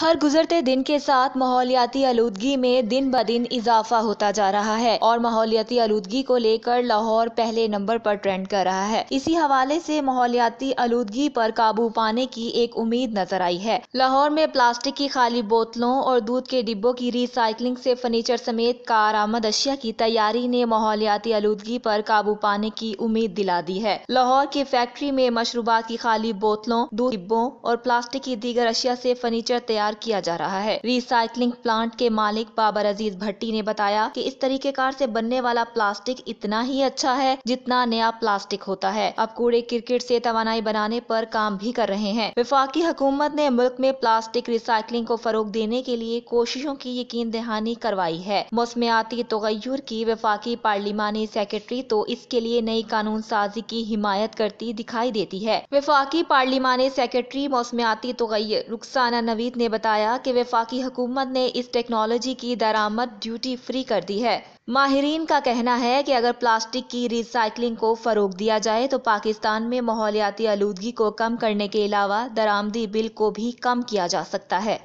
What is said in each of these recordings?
हर गुजरते दिन के साथ माहौलियाती आलूदगी में दिन ब दिन इजाफा होता जा रहा है और माहौलियाती आलूदगी को लेकर लाहौर पहले नंबर पर ट्रेंड कर रहा है इसी हवाले से माहौलियाती आलूदगी पर काबू पाने की एक उम्मीद नजर आई है लाहौर में प्लास्टिक की खाली बोतलों और दूध के डिब्बों की रिसाइकलिंग से फर्नीचर समेत कार आमद अशिया की तैयारी ने माहौलियाती आलूदगी पर काबू पाने की उम्मीद दिला दी है लाहौर की फैक्ट्री में मशरूबा की खाली बोतलों दूध डिब्बों और प्लास्टिक की दीगर अशिया से फर्नीचर तैयार तैयार किया जा रहा है रिसाइकलिंग प्लांट के मालिक बाबर अजीज भट्टी ने बताया कि इस तरीके कार से बनने वाला प्लास्टिक इतना ही अच्छा है जितना नया प्लास्टिक होता है अब कूड़े क्रिकेट से तवानाई बनाने पर काम भी कर रहे हैं विफाकी हुकूमत ने मुल्क में प्लास्टिक रिसाइकलिंग को फरोग देने के लिए कोशिशों की यकीन दहानी करवाई है मौसमियाती तगैर की विफाकी पार्लिमानी सेक्रेटरी तो इसके लिए नई कानून साजी की हिमायत करती दिखाई देती है विफाकी पार्लिमानी सेक्रेटरी मौसमियाती तगैर रुखसाना नवीद ने बताया कि वफाकी हुकूमत ने इस टेक्नोलॉजी की दरामद ड्यूटी फ्री कर दी है माहरीन का कहना है कि अगर प्लास्टिक की रिसाइकलिंग को फ़रोग दिया जाए तो पाकिस्तान में माहौलियाती आलूगी को कम करने के अलावा दरामदी बिल को भी कम किया जा सकता है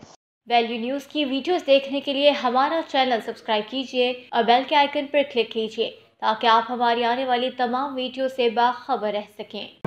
वैल्यू न्यूज़ की वीडियोस देखने के लिए हमारा चैनल सब्सक्राइब कीजिए और बेल के आइकन पर क्लिक कीजिए ताकि आप हमारी आने वाली तमाम वीडियो से बाखबर रह सकें